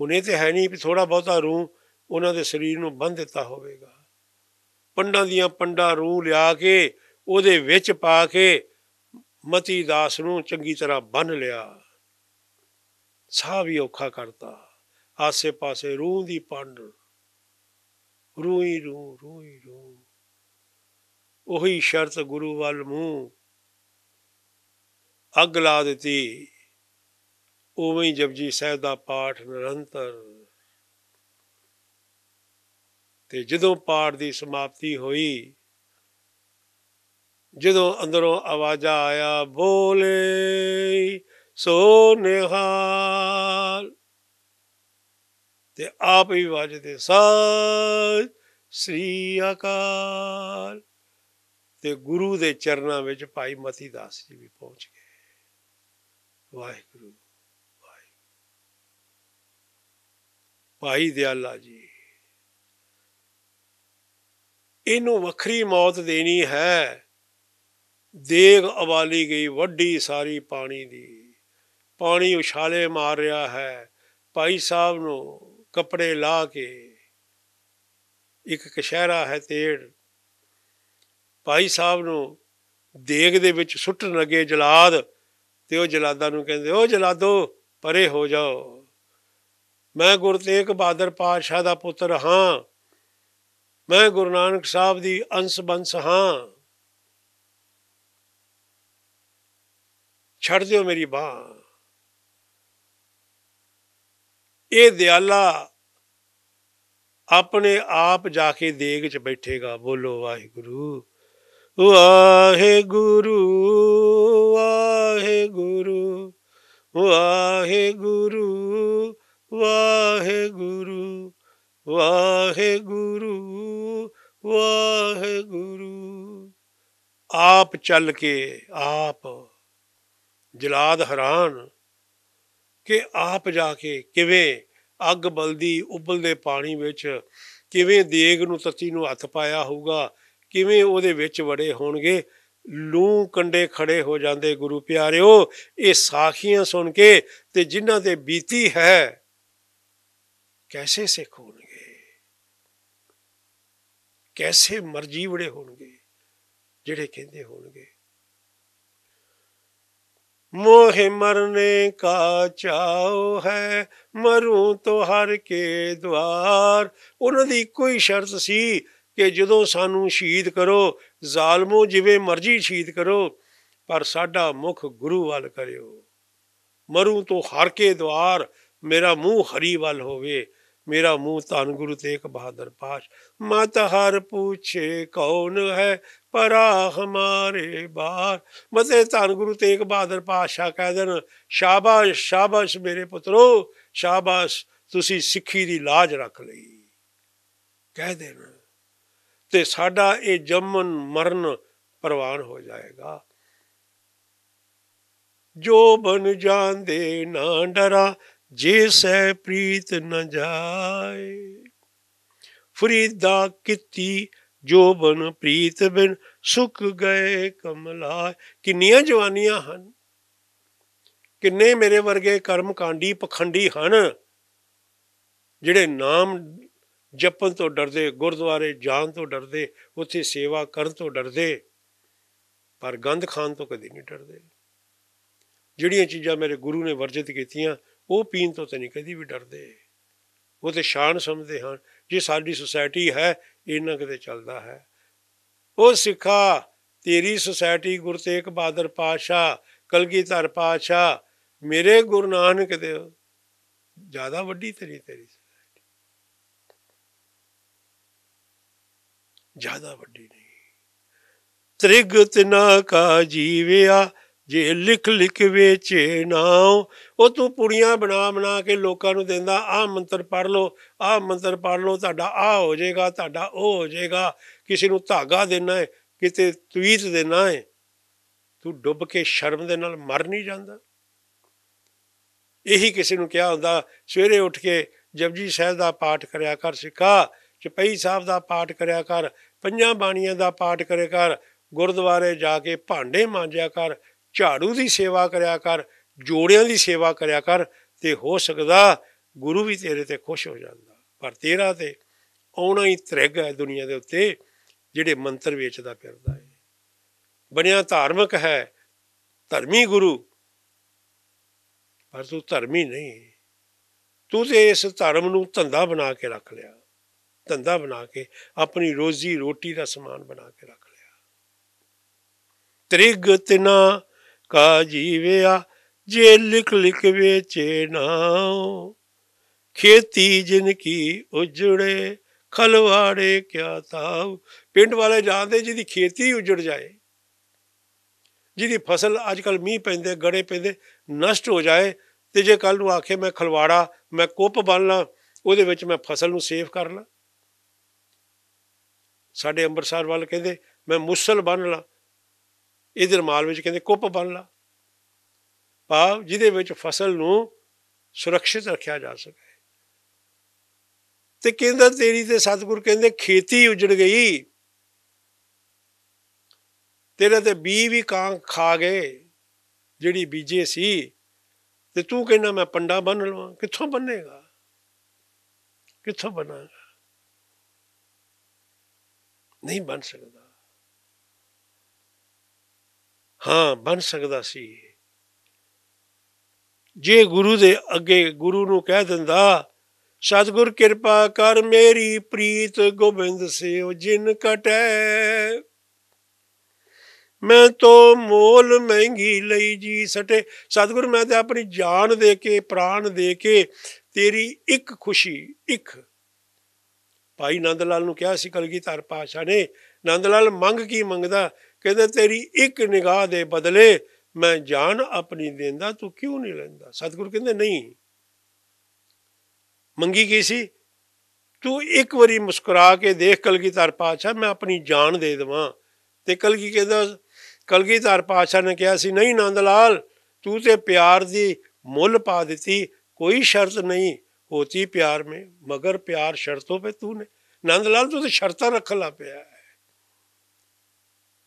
ਹੁਣੇ ਤੇ ਹੈ ਨਹੀਂ ਵੀ ਥੋੜਾ ਬਹੁਤਾ ਰੂਹ ਉਹਨਾਂ ਦੇ ਸਰੀਰ ਨੂੰ ਬੰਨ ਦਿੱਤਾ ਹੋਵੇਗਾ ਪੰਡਾਂ ਦੀਆਂ ਪੰਡਾ ਰੂਹ ਲਿਆ ਕੇ ਉਹਦੇ ਵਿੱਚ ਪਾ ਕੇ ਮਤੀ ਦਾਸ ਨੂੰ ਚੰਗੀ ਤਰ੍ਹਾਂ ਬੰਨ ਲਿਆ ਸਾਹ ਵੀ ਔਖਾ ਕਰਤਾ ਆਸੇ ਪਾਸੇ ਰੂਹ ਦੀ ਪੰਡ ਰੂਹੀ ਰੂਹ ਰੂਹੀ ਰੂਹ ਉਹੀ ਸ਼ਰਤ ਗੁਰੂ ਵੱਲ ਮੂੰਹ ਅੱਗ ਲਾ ਦਿੱਤੀ ਉਵੇਂ ਜਪਜੀ ਸਾਹਿਬ ਦਾ ਪਾਠ ਨਿਰੰਤਰ ਤੇ ਜਦੋਂ ਪਾੜ ਦੀ ਸਮਾਪਤੀ ਹੋਈ ਜਦੋਂ ਅੰਦਰੋਂ ਆਵਾਜ਼ ਆਇਆ ਬੋਲੇ ਸੋ ਨਿਹਾਲ ਤੇ ਆਪ ਹੀ ਵਜਦੇ ਸਤ ਸ੍ਰੀ ਅਕਾਲ ਤੇ ਗੁਰੂ ਦੇ ਚਰਨਾਂ ਵਿੱਚ ਭਾਈ ਮਤੀ ਦਾਸ ਜੀ ਵੀ ਪਹੁੰਚ ਗਏ ਵਾਹਿਗੁਰੂ ਭਾਈ ਦਿਆਲਾ ਜੀ ਇਹਨੂੰ ਵੱਖਰੀ ਮੌਤ ਦੇਣੀ ਹੈ ਦੇਗ ਅਵਾਲੀ ਗਈ ਵੱਡੀ ਸਾਰੀ ਪਾਣੀ ਦੀ ਪਾਣੀ ਉਛਾਲੇ ਮਾਰ ਰਿਹਾ ਹੈ ਭਾਈ ਸਾਹਿਬ ਨੂੰ ਕੱਪੜੇ ਲਾ ਕੇ ਇੱਕ ਕਸ਼ਹਿਰਾ ਹੈ ਤੇੜ ਭਾਈ ਸਾਹਿਬ ਨੂੰ ਦੇਗ ਦੇ ਵਿੱਚ ਸੁੱਟਣ ਲੱਗੇ ਜਲਾਦ ਤੇ ਉਹ ਜਲਾਦਾਂ ਨੂੰ ਕਹਿੰਦੇ ਉਹ ਜਲਾਦੋ ਪਰੇ ਹੋ ਜਾਓ ਮੈਂ ਗੁਰਤੇਗ ਤੇਗ ਬਹਾਦਰ ਪਾਤਸ਼ਾਹ ਦਾ ਪੁੱਤਰ ਹਾਂ ਮੈਂ ਗੁਰੂ ਨਾਨਕ ਸਾਹਿਬ ਦੀ ਅੰਸ ਬੰਸ ਹਾਂ ਛੱਡ ਦਿਓ ਮੇਰੀ ਬਾਹ ਇਹ ਦਿਆਲਾ ਆਪਣੇ ਆਪ ਜਾ ਕੇ ਦੇਗ 'ਚ ਬੈਠੇਗਾ ਬੋਲੋ ਵਾਹਿਗੁਰੂ ਵਾਹਿਗੁਰੂ ਵਾਹਿਗੁਰੂ ਵਾਹਿਗੁਰੂ ਵਾਹਿਗੁਰੂ ਵਾਹਿਗੁਰੂ ਵਾਹਿਗੁਰੂ ਆਪ ਚੱਲ ਕੇ ਆਪ ਜਲਾਦ ਹੈਰਾਨ ਕਿ ਆਪ ਜਾ ਕੇ ਕਿਵੇਂ ਅੱਗ ਬਲਦੀ ਉਬਲਦੇ ਪਾਣੀ ਵਿੱਚ ਕਿਵੇਂ ਦੇਗ ਨੂੰ ਤਤੀ ਨੂੰ ਹੱਥ ਪਾਇਆ ਹੋਊਗਾ ਕਿਵੇਂ ਉਹਦੇ ਵਿੱਚ ਵੜੇ ਹੋਣਗੇ ਲੂ ਕੰਡੇ ਖੜੇ ਹੋ ਜਾਂਦੇ ਗੁਰੂ ਪਿਆਰਿਓ ਇਹ ਸਾਖੀਆਂ ਸੁਣ ਕੇ ਤੇ ਜਿਨ੍ਹਾਂ ਦੇ ਬੀਤੀ ਹੈ ਕੈਸੇ ਸਿੱਖ ਹੋਣਗੇ ਕੈਸੇ ਮਰਜੀ ਵੜੇ ਹੋਣਗੇ ਜਿਹੜੇ ਕਹਿੰਦੇ ਹੋਣਗੇ ਮੋਹੇ ਮਰਨੇ ਕਾ ਚਾਉ ਹੈ ਮਰੂ ਤੋ ਹਰ ਕੇ ਦਵਾਰ ਉਹਨਾਂ ਦੀ ਕੋਈ ਸ਼ਰਤ ਸੀ ਕਿ ਜਦੋਂ ਸਾਨੂੰ ਸ਼ਹੀਦ ਕਰੋ ਜ਼ਾਲਮੋ ਜਿਵੇਂ ਮਰਜ਼ੀ ਸ਼ਹੀਦ ਕਰੋ ਪਰ ਸਾਡਾ ਮੁਖ ਗੁਰੂ ਵੱਲ ਕਰਿਓ ਮਰੂ ਤੋ ਹਰ ਕੇ ਦਵਾਰ ਮੇਰਾ ਮੂੰਹ ਹਰੀ ਵੱਲ ਹੋਵੇ ਮੇਰਾ ਮੂੰਹ ਧੰਨ ਗੁਰੂ ਤੇਗ ਬਹਾਦਰ ਪਾਸ਼ ਮਤ ਹਰ ਪੁੱਛੇ ਕੌਣ ਹੈ ਪਰਾ ਹਮਾਰੇ ਬਾਰ ਮਤੇ ਧੰਨ ਗੁਰੂ ਤੇਗ ਬਹਾਦਰ ਪਾਸ਼ਾ ਕਹਿ ਦੇਣ ਸ਼ਾਬਾਸ਼ ਸ਼ਾਬਾਸ਼ ਮੇਰੇ ਪੁੱਤਰੋ ਸ਼ਾਬਾਸ਼ ਤੁਸੀਂ ਸਿੱਖੀ ਦੀ ਲਾਜ ਰੱਖ ਲਈ ਕਹਿ ਦੇਣ ਤੇ ਸਾਡਾ ਇਹ ਜੰਮਨ ਮਰਨ ਪ੍ਰਵਾਨ ਹੋ ਜਾਏਗਾ ਜੋ ਬਨ ਜਾਂਦੇ ਨਾ ਡਰਾ ਜੇ ਸੈ ਪ੍ਰੀਤ ਨ ਜਾਏ ਫਰੀਦਾ ਕੀਤੀ ਜੋਬਨ ਪ੍ਰੀਤ ਬਿਨ ਸੁੱਕ ਗਏ ਕਮਲਾ ਕਿੰਨੀਆਂ ਜਵਾਨੀਆਂ ਹਨ ਕਿੰਨੇ ਮੇਰੇ ਵਰਗੇ ਕਰਮ ਕਾਂਡੀ ਪਖੰਡੀ ਹਨ ਜਿਹੜੇ ਨਾਮ ਜਪਣ ਤੋਂ ਡਰਦੇ ਗੁਰਦੁਆਰੇ ਜਾਣ ਤੋਂ ਡਰਦੇ ਉੱਥੇ ਸੇਵਾ ਕਰਨ ਤੋਂ ਡਰਦੇ ਪਰ ਗੰਧ ਖਾਣ ਤੋਂ ਕਦੇ ਨਹੀਂ ਡਰਦੇ ਜਿਹੜੀਆਂ ਚੀਜ਼ਾਂ ਮੇਰੇ ਗੁਰੂ ਨੇ ਵਰਜਿਤ ਕੀਤੀਆਂ ਉਹ ਪੀਣ ਤੋਂ ਤੇ ਨਹੀਂ ਕਦੀ ਵੀ ਡਰਦੇ ਉਹ ਤੇ ਸ਼ਾਨ ਸਮਝਦੇ ਹਨ ਜੇ ਸਾਡੀ ਸੁਸਾਇਟੀ ਹੈ ਇਹਨਾਂ ਕਦੇ ਚੱਲਦਾ ਹੈ ਉਹ ਸਿੱਖਾ ਤੇਰੀ ਸੁਸਾਇਟੀ ਗੁਰੂ ਤੇਗ ਬਹਾਦਰ ਪਾਸ਼ਾ ਕਲਗੀਧਰ ਪਾਸ਼ਾ ਮੇਰੇ ਗੁਰੂ ਨਾਨਕ ਦੇ ਜਿਆਦਾ ਵੱਡੀ ਤੇਰੀ ਤੇਰੀ ਸੁਸਾਇਟੀ ਜਿਆਦਾ ਵੱਡੀ ਨਹੀਂ ਤ੍ਰਿਗਤਨਾ ਕਾ ਜੀਵਿਆ ਜੇ ਲਿਖ ਲਿਖ ਵਿੱਚ ਨਾ ਉਹ ਤੂੰ ਪੁੜੀਆਂ ਬਣਾ ਬਣਾ ਕੇ ਲੋਕਾਂ ਨੂੰ ਦਿੰਦਾ ਆਹ ਮੰਤਰ ਪੜ ਲਓ ਆਹ ਮੰਤਰ ਪੜ ਲਓ ਤੁਹਾਡਾ ਆ ਹੋ ਜਾਏਗਾ ਤੁਹਾਡਾ ਉਹ ਹੋ ਜਾਏਗਾ ਕਿਸੇ ਨੂੰ ਧਾਗਾ ਦੇਣਾ ਹੈ ਕਿਤੇ ਤਵੀਤ ਦੇਣਾ ਹੈ ਤੂੰ ਡੁੱਬ ਕੇ ਸ਼ਰਮ ਦੇ ਨਾਲ ਮਰ ਨਹੀਂ ਜਾਂਦਾ ਇਹੀ ਕਿਸੇ ਨੂੰ ਕਿਹਾ ਹੁੰਦਾ ਸਵੇਰੇ ਉੱਠ ਕੇ ਜਪਜੀ ਸਾਹਿਬ ਦਾ ਪਾਠ ਕਰਿਆ ਕਰ ਸਿੱਖਾ ਚਪਈ ਸਾਹਿਬ ਦਾ ਪਾਠ ਕਰਿਆ ਕਰ ਪੰਜਾਂ ਬਾਣੀਆਂ ਦਾ ਪਾਠ ਕਰੇ ਕਰ ਗੁਰਦੁਆਰੇ ਜਾ ਕੇ ਭਾਂਡੇ ਮਾਂਜਿਆ ਕਰ ਝਾੜੂ ਦੀ ਸੇਵਾ ਕਰਿਆ ਕਰ ਜੋੜਿਆਂ ਦੀ ਸੇਵਾ ਕਰਿਆ ਕਰ ਤੇ ਹੋ ਸਕਦਾ ਗੁਰੂ ਵੀ ਤੇਰੇ ਤੇ ਖੁਸ਼ ਹੋ ਜਾਂਦਾ ਪਰ ਤੇਰਾ ਤੇ ਆਉਣਾ ਹੀ ਤ੍ਰਿਗ ਹੈ ਦੁਨੀਆ ਦੇ ਉੱਤੇ ਜਿਹੜੇ ਮੰਤਰ ਵੇਚਦਾ ਫਿਰਦਾ ਹੈ ਬਣਿਆ ਧਾਰਮਿਕ ਹੈ ਧਰਮੀ ਗੁਰੂ ਪਰ ਤੂੰ ਧਰਮੀ ਨਹੀਂ ਤੂੰ ਤੇ ਇਸ ਧਰਮ ਨੂੰ ਧੰਦਾ ਬਣਾ ਕੇ ਰੱਖ ਲਿਆ ਧੰਦਾ ਬਣਾ ਕੇ ਆਪਣੀ ਰੋਜ਼ੀ ਰੋਟੀ ਦਾ ਸਮਾਨ ਬਣਾ ਕੇ ਰੱਖ ਲਿਆ ਤ੍ਰਿਗ ਤਿਨਾ का जीव्या जे लिख लिख बेचे नाओ खेती जिनकी उजड़े खलवाड़े क्या ताव ਪਿੰਡ ਵਾਲੇ ਜਾਣਦੇ ਜਿਹਦੀ ਖੇਤੀ ਉਜੜ ਜਾਏ ਜਿਹਦੀ ਫਸਲ ਅੱਜ ਕੱਲ ਮੀਂਹ ਪੈਂਦੇ ਗੜੇ ਪੈਂਦੇ ਨਸ਼ਟ ਹੋ ਜਾਏ ਤੇ ਜੇ ਕੱਲ ਨੂੰ ਆਖੇ ਮੈਂ ਖਲਵਾੜਾ ਮੈਂ ਕੁੱਪ ਬਣ ਲਾਂ ਉਹਦੇ ਵਿੱਚ ਮੈਂ ਫਸਲ ਨੂੰ ਸੇਫ ਕਰ ਲਾਂ ਸਾਡੇ ਅੰਮ੍ਰਿਤਸਰ ਵੱਲ ਕਹਿੰਦੇ ਮੈਂ ਮੁਸਲ ਬਣ ਲਾਂ ਇਹਦੇ ਰਮਾਲ ਵਿੱਚ ਕਹਿੰਦੇ ਕੁੱਪ ਬਣ ਲਾ ਭਾਵ ਜਿਹਦੇ ਵਿੱਚ ਫਸਲ ਨੂੰ ਸੁਰੱਖਿਅਤ ਰੱਖਿਆ ਜਾ ਸਕੇ ਤੇ ਕਹਿੰਦਾ ਤੇਰੀ ਤੇ ਸਤਿਗੁਰ ਕਹਿੰਦੇ ਖੇਤੀ ਉਜੜ ਗਈ ਤੇਰੇ ਤੇ ਬੀ ਵੀ ਕਾਂ ਖਾ ਗਏ ਜਿਹੜੀ ਬੀਜੇ ਸੀ ਤੇ ਤੂੰ ਕਹਿੰਦਾ ਮੈਂ ਪੰਡਾ ਬੰਨ ਲਵਾਂ ਕਿੱਥੋਂ ਬੰਨੇਗਾ ਕਿੱਥੋਂ ਬਣਾਗਾ ਨਹੀਂ ਬਣ ਸਕਦਾ ਹਾਂ ਬਣ ਸਕਦਾ ਸੀ ਜੇ ਗੁਰੂ ਦੇ ਅੱਗੇ ਗੁਰੂ ਨੂੰ ਕਹਿ ਦਿੰਦਾ ਸਤਗੁਰ ਕਿਰਪਾ ਕਰ ਮੇਰੀ ਪ੍ਰੀਤ ਗੋਬਿੰਦ ਉਹ ਜਿਨ ਕਟੈ ਮੈਂ ਤੋ ਮੋਲ ਮਹਿੰਗੀ ਲਈ ਜੀ ਸਟੇ ਸਤਗੁਰ ਮੈਂ ਤੇ ਆਪਣੀ ਜਾਨ ਦੇ ਕੇ ਪ੍ਰਾਣ ਦੇ ਕੇ ਤੇਰੀ ਇੱਕ ਖੁਸ਼ੀ ਇੱਕ ਭਾਈ ਨੰਦ ਲਾਲ ਨੂੰ ਕਿਹਾ ਸੀ ਕਲਗੀਧਰ ਪਾਸ਼ਾ ਨੇ ਨੰਦ ਲਾਲ ਮੰਗ ਕੀ ਮੰਗਦਾ ਕਹਿੰਦਾ ਤੇਰੀ ਇੱਕ ਨਿਗਾਹ ਦੇ ਬਦਲੇ ਮੈਂ ਜਾਨ ਆਪਣੀ ਦਿੰਦਾ ਤੂੰ ਕਿਉਂ ਨਹੀਂ ਲੈਂਦਾ ਸਤਿਗੁਰੂ ਕਹਿੰਦੇ ਨਹੀਂ ਮੰਗੀ ਕੀ ਸੀ ਤੂੰ ਇੱਕ ਵਾਰੀ ਮੁਸਕਰਾ ਕੇ ਦੇਖ ਕਲਗੀਧਰ ਪਾਤਸ਼ਾਹ ਮੈਂ ਆਪਣੀ ਜਾਨ ਦੇ ਦਵਾਂ ਤੇ ਕਲਗੀ ਕਹਿੰਦਾ ਕਲਗੀਧਰ ਪਾਤਸ਼ਾਹ ਨੇ ਕਿਹਾ ਸੀ ਨਹੀਂ ਨੰਦ ਲਾਲ ਤੂੰ ਤੇ ਪਿਆਰ ਦੀ ਮੁੱਲ ਪਾ ਦਿੱਤੀ ਕੋਈ ਸ਼ਰਤ ਨਹੀਂ ਹੋਤੀ ਪਿਆਰ ਮੇ ਮਗਰ ਪਿਆਰ ਸ਼ਰਤੋਂ ਪੇ ਤੂੰ ਨੇ ਨੰਦ ਲਾਲ ਤੂੰ ਤੇ ਸ਼ਰਤਾਂ ਰੱਖ ਲਾ ਪਿਆ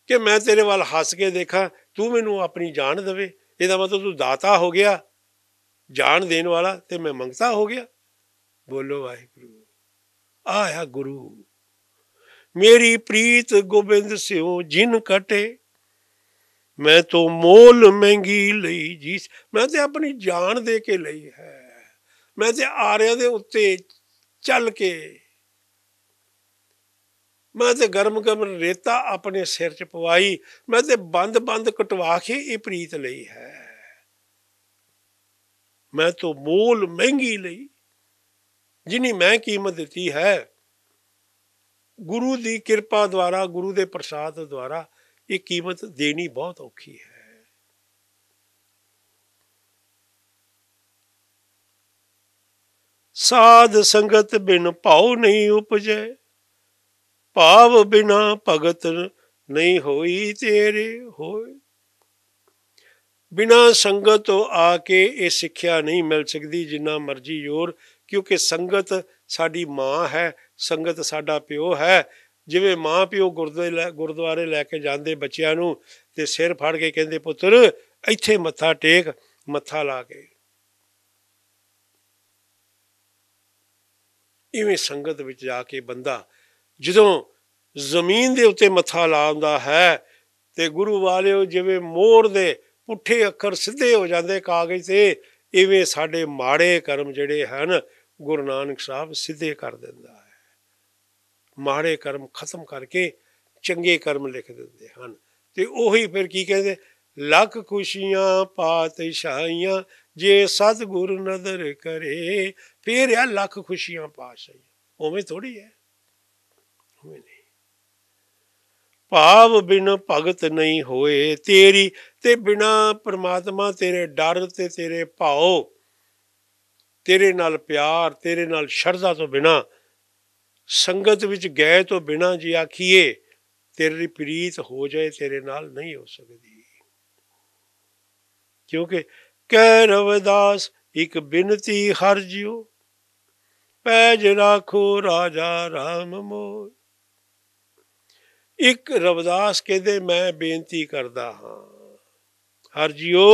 ਕਿ ਮੈਂ ਤੇਰੇ ਵੱਲ ਹੱਸ ਕੇ ਦੇਖਾਂ ਤੂੰ ਮੈਨੂੰ ਆਪਣੀ ਜਾਨ ਦੇਵੇ ਇਹਦਾ ਮਤਲਬ ਤੂੰ ਦਾਤਾ ਹੋ ਗਿਆ ਜਾਨ ਦੇਣ ਵਾਲਾ ਤੇ ਮੈਂ ਮੰਗਤਾ ਹੋ ਗਿਆ ਬੋਲੋ ਵਾਹਿਗੁਰੂ ਆਇਆ ਗੁਰੂ ਮੇਰੀ ਪ੍ਰੀਤ ਗੋਬਿੰਦ ਸਿਉ ਜਿਨ ਕਟੇ ਮੈਂ ਤੋ ਮੋਲ ਮਹਿੰਗੀ ਲਈ ਜੀ ਮੈਂ ਤੇ ਆਪਣੀ ਜਾਨ ਦੇ ਕੇ ਲਈ ਹੈ ਮੈਂ ਤੇ ਆਰਿਆਂ ਦੇ ਉੱਤੇ ਚੱਲ ਕੇ ਮੈਂ ਤੇ ਗਰਮ ਗਰਮ ਰੇਤਾ ਆਪਣੇ ਸਿਰ 'ਚ ਪਵਾਈ ਮੈਂ ਤੇ ਬੰਦ-ਬੰਦ ਕਟਵਾ ਕੇ ਇਹ ਪ੍ਰੀਤ ਲਈ ਹੈ ਮੈਂ ਤੋਂ ਮੋਲ ਮਹਿੰਗੀ ਲਈ ਜਿਨੀ ਮੈਂ ਕੀਮਤ ਦਿੱਤੀ ਹੈ ਗੁਰੂ ਦੀ ਕਿਰਪਾ ਦੁਆਰਾ ਗੁਰੂ ਦੇ ਪ੍ਰਸਾਦ ਦੁਆਰਾ ਇਹ ਕੀਮਤ ਦੇਣੀ ਬਹੁਤ ਔਖੀ ਹੈ ਸਾਧ ਸੰਗਤ ਬਿਨ ਭਾਉ ਨਹੀਂ ਉਪਜੇ ਭਾਵ ਬਿਨਾ ਭਗਤ ਨਹੀਂ ਹੋਈ ਤੇਰੇ ਹੋਏ ਬਿਨਾ ਸੰਗਤ ਤੋਂ ਆ ਕੇ ਇਹ ਸਿੱਖਿਆ ਨਹੀਂ ਮਿਲ ਸਕਦੀ ਜਿੰਨਾ ਮਰਜੀ ਯੋਰ ਕਿਉਂਕਿ ਸੰਗਤ ਸਾਡੀ ਮਾਂ ਹੈ ਸੰਗਤ ਸਾਡਾ ਪਿਓ ਹੈ ਜਿਵੇਂ ਮਾਂ ਪਿਓ ਗੁਰਦੁਆਰੇ ਲੈ ਕੇ ਜਾਂਦੇ ਬੱਚਿਆਂ ਨੂੰ ਤੇ ਸਿਰ ਫੜ ਕੇ ਕਹਿੰਦੇ ਪੁੱਤਰ ਇੱਥੇ ਮੱਥਾ ਟੇਕ ਮੱਥਾ ਲਾ ਕੇ ਇਵੇਂ ਸੰਗਤ ਵਿੱਚ ਜਾ ਕੇ ਬੰਦਾ ਜਦੋਂ ਜ਼ਮੀਨ ਦੇ ਉੱਤੇ ਮੱਥਾ ਲਾਉਂਦਾ ਹੈ ਤੇ ਗੁਰੂ ਵਾਲਿਓ ਜਿਵੇਂ ਮੋਰ ਦੇ ਪੁੱਠੇ ਅੱਖਰ ਸਿੱਧੇ ਹੋ ਜਾਂਦੇ ਕਾਗਜ਼ ਤੇ ਇਵੇਂ ਸਾਡੇ ਮਾੜੇ ਕਰਮ ਜਿਹੜੇ ਹਨ ਗੁਰੂ ਨਾਨਕ ਸਾਹਿਬ ਸਿੱਧੇ ਕਰ ਦਿੰਦਾ ਹੈ ਮਾੜੇ ਕਰਮ ਖਤਮ ਕਰਕੇ ਚੰਗੇ ਕਰਮ ਲਿਖ ਦਿੰਦੇ ਹਨ ਤੇ ਉਹੀ ਫਿਰ ਕੀ ਕਹਿੰਦੇ ਲੱਖ ਖੁਸ਼ੀਆਂ ਪਾਤਸ਼ਾਹੀਆਂ ਜੇ ਸਤਿਗੁਰ ਨਦਰ ਕਰੇ ਫਿਰ ਆ ਲੱਖ ਖੁਸ਼ੀਆਂ ਪਾਤਸ਼ਾਹੀਆਂ ਉਵੇਂ ਥੋੜੀ ਹੈ ਹੋਏ ਨੇ ਭਾਵ ਬਿਨ ਭਗਤ ਨਹੀਂ ਹੋਏ ਤੇਰੀ ਤੇ ਬਿਨਾ ਪ੍ਰਮਾਤਮਾ ਤੇਰੇ ਡਰ ਤੇ ਤੇਰੇ ਭਾਉ ਤੇਰੇ ਨਾਲ ਪਿਆਰ ਤੇਰੇ ਨਾਲ ਸ਼ਰਧਾ ਤੋਂ ਬਿਨਾ ਸੰਗਤ ਵਿੱਚ ਗਏ ਤੋਂ ਬਿਨਾ ਜੀ ਆਖੀਏ ਤੇਰੀ ਪ੍ਰੀਤ ਹੋ ਜਾਏ ਤੇਰੇ ਨਾਲ ਨਹੀਂ ਹੋ ਸਕਦੀ ਕਿਉਂਕਿ ਕਹਿ ਰਵਿਦਾਸ ਇੱਕ ਬਿਨਤੀ ਹਰ ਜਿਉ ਪੈਜ ਰਾਖੋ ਰਾਜਾ ਰਾਮ ਮੋਇ ਇੱਕ ਰਵਦਾਸ ਕਹਿੰਦੇ ਮੈਂ ਬੇਨਤੀ ਕਰਦਾ ਹਾਂ ਹਰ ਜੀਓ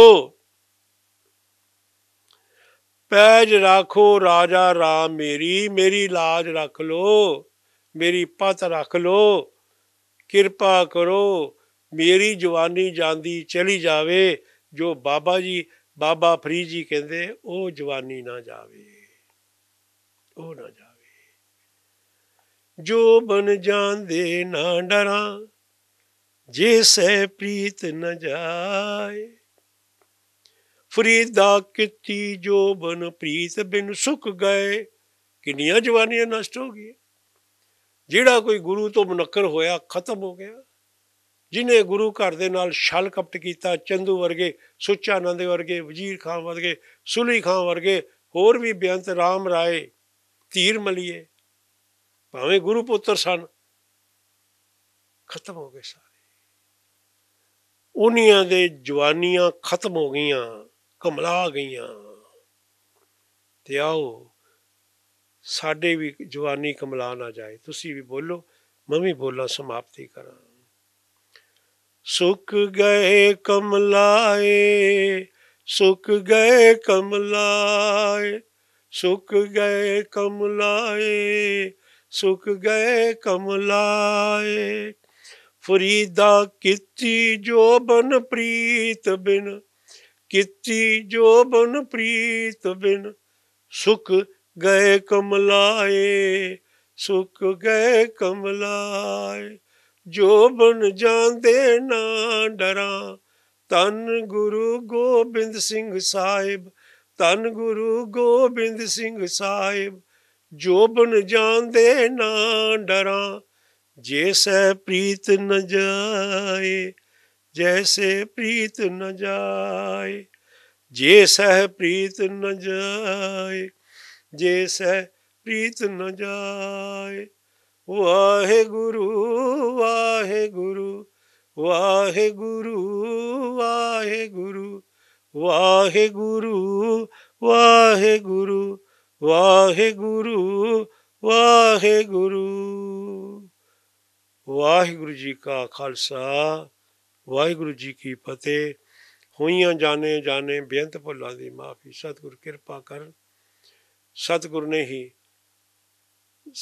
ਪੈਜ ਰੱਖੋ ਰਾਜਾ ਰਾਮ ਮੇਰੀ ਮੇਰੀ ਲਾਜ ਰੱਖ ਲੋ ਮੇਰੀ ਪਤ ਰੱਖ ਲੋ ਕਿਰਪਾ ਕਰੋ ਮੇਰੀ ਜਵਾਨੀ ਜਾਂਦੀ ਚਲੀ ਜਾਵੇ ਜੋ ਬਾਬਾ ਜੀ ਬਾਬਾ ਫਰੀਦ ਜੀ ਕਹਿੰਦੇ ਉਹ ਜਵਾਨੀ ਨਾ ਜਾਵੇ ਉਹ ਨਾ ਜਾਵੇ ਜੋ ਬਨ ਜਾਂਦੇ ਨਾ ਡਰਾਂ ਜੇ ਸੇ ਪ੍ਰੀਤ ਨ ਜਾਏ ਫਰੀਦਾ ਕੀਤੀ ਜੋ ਬਨ ਪ੍ਰੀਤ ਬਿਨ ਸੁਖ ਗਏ ਕਿੰਨੀਆਂ ਜਵਾਨੀਆਂ ਨਸ਼ਟ ਹੋ ਗਈਆਂ ਜਿਹੜਾ ਕੋਈ ਗੁਰੂ ਤੋਂ ਮੁਨੱਕਰ ਹੋਇਆ ਖਤਮ ਹੋ ਗਿਆ ਜਿਨੇ ਗੁਰੂ ਘਰ ਦੇ ਨਾਲ ਛਲ ਕਪਟ ਕੀਤਾ ਚੰਦੂ ਵਰਗੇ ਆਨੰਦ ਵਰਗੇ ਵਜ਼ੀਰ ਖਾਨ ਵਰਗੇ ਸੁਲੀ ਖਾਨ ਵਰਗੇ ਹੋਰ ਵੀ ਬਿਆੰਤ ਰਾਮ ਰਾਏ ਧੀਰ ਮਲੀਏ ਭਾਵੇਂ ਗੁਰੂ ਪੁੱਤਰ ਸਨ ਖਤਮ ਹੋ ਗਏ ਸਾਰੇ ਉਹਨੀਆਂ ਦੇ ਜਵਾਨੀਆਂ ਖਤਮ ਹੋ ਗਈਆਂ ਕਮਲਾ ਗਈਆਂ ਤੇ ਆਓ ਸਾਡੇ ਵੀ ਜਵਾਨੀ ਕਮਲਾ ਨਾ ਜਾਏ ਤੁਸੀਂ ਵੀ ਬੋਲੋ ਮੈਂ ਵੀ ਬੋਲਾਂ ਸਮਾਪਤੀ ਕਰਾਂ ਸੁੱਕ ਗਏ ਕਮਲਾਏ ਸੁੱਕ ਗਏ ਕਮਲਾਏ ਸੁੱਕ ਗਏ ਕਮਲਾਏ ਸੁੱਕ ਗਏ ਕਮਲਾਏ ਫਰੀਦਾ ਕੀਤੀ ਜੋਬਨ ਪ੍ਰੀਤ ਬਿਨ ਕੀਤੀ ਜੋਬਨ ਪ੍ਰੀਤ ਬਿਨ ਸੁਖ ਗਏ ਕਮਲਾਏ ਸੁਖ ਗਏ ਕਮਲਾਏ ਜੋਬਨ ਜਾਂਦੇ ਨਾ ਡਰਾਂ ਤਨ ਗੁਰੂ ਗੋਬਿੰਦ ਸਿੰਘ ਸਾਹਿਬ ਤਨ ਗੁਰੂ ਗੋਬਿੰਦ ਸਿੰਘ ਸਾਹਿਬ ਜੋਬਨ ਜਾਂਦੇ ਨਾ ਡਰਾਂ ਜੈਸੇ ਪ੍ਰੀਤ ਨ ਜਾਏ ਜੈਸੇ ਪ੍ਰੀਤ ਨ ਜਾਏ ਜੇ ਸਹਿ ਪ੍ਰੀਤ ਨ ਜਾਏ ਜੇ ਸਹਿ ਪ੍ਰੀਤ ਨ ਜਾਏ ਵਾਹਿਗੁਰੂ ਵਾਹਿਗੁਰੂ ਵਾਹਿਗੁਰੂ ਵਾਹਿਗੁਰੂ ਵਾਹਿਗੁਰੂ ਵਾਹਿਗੁਰੂ ਵਾਹਿਗੁਰੂ ਵਾਹਿਗੁਰੂ ਵਾਹਿਗੁਰੂ ਜੀ ਕਾ ਖਾਲਸਾ ਵਾਹਿਗੁਰੂ ਜੀ ਕੀ ਫਤਿਹ ਹੋਈਆਂ ਜਾਣੇ ਜਾਣੇ ਬੇਅੰਤ ਭੁੱਲਾਂ ਦੀ ਮਾਫੀ ਸਤਿਗੁਰ ਕਿਰਪਾ ਕਰ ਸਤਿਗੁਰ ਨੇ ਹੀ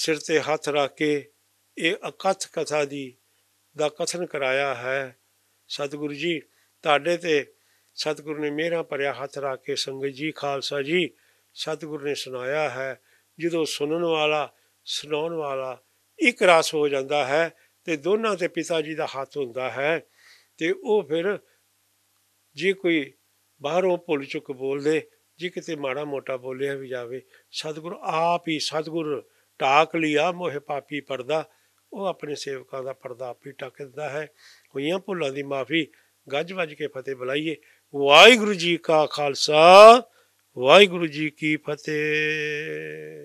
ਸਿਰ ਤੇ ਹੱਥ ਰੱਖ ਕੇ ਇਹ ਅਕਥ ਕਥਾ ਦੀ ਦਾ ਕਥਨ ਕਰਾਇਆ ਹੈ ਸਤਿਗੁਰੂ ਜੀ ਤੁਹਾਡੇ ਤੇ ਸਤਿਗੁਰ ਨੇ ਮੇਰਾ ਭਰਿਆ ਹੱਥ ਰੱਖ ਕੇ ਸੰਗਤ ਜੀ ਖਾਲਸਾ ਜੀ ਸਤਿਗੁਰ ਨੇ ਸੁਣਾਇਆ ਹੈ ਜਦੋਂ ਸੁਣਨ ਵਾਲਾ ਸੁਣਾਉਣ ਵਾਲਾ ਇੱਕ ਰਸ ਹੋ ਜਾਂਦਾ ਹੈ ਤੇ ਦੋਨਾਂ ਤੇ ਪਿਤਾ ਜੀ ਦਾ ਹੱਥ ਹੁੰਦਾ ਹੈ ਤੇ ਉਹ ਫਿਰ ਜੇ ਕੋਈ ਬਾਹਰੋਂ ਭੁੱਲ ਚੁੱਕ ਬੋਲਦੇ ਜੇ ਕਿਤੇ ਮਾੜਾ ਮੋਟਾ ਬੋਲਿਆ ਵੀ ਜਾਵੇ ਸਤਿਗੁਰ ਆਪ ਹੀ ਸਤਿਗੁਰ ਟਾਕ ਲਿਆ ਮੋਹਿ ਪਾਪੀ ਪਰਦਾ ਉਹ ਆਪਣੇ ਸੇਵਕਾਂ ਦਾ ਪਰਦਾ ਆਪ ਹੀ ਟਾਕ ਦਿੰਦਾ ਹੈ ਹੋਈਆਂ ਭੁੱਲਾਂ ਦੀ ਮਾਫੀ ਗੱਜ ਵੱਜ ਕੇ ਫਤਿਹ ਬੁਲਾਈਏ ਵਾਹਿਗੁਰੂ ਜੀ ਕਾ ਖਾਲਸਾ ਵਾਹਿਗੁਰੂ ਜੀ ਕੀ ਫਤਿਹ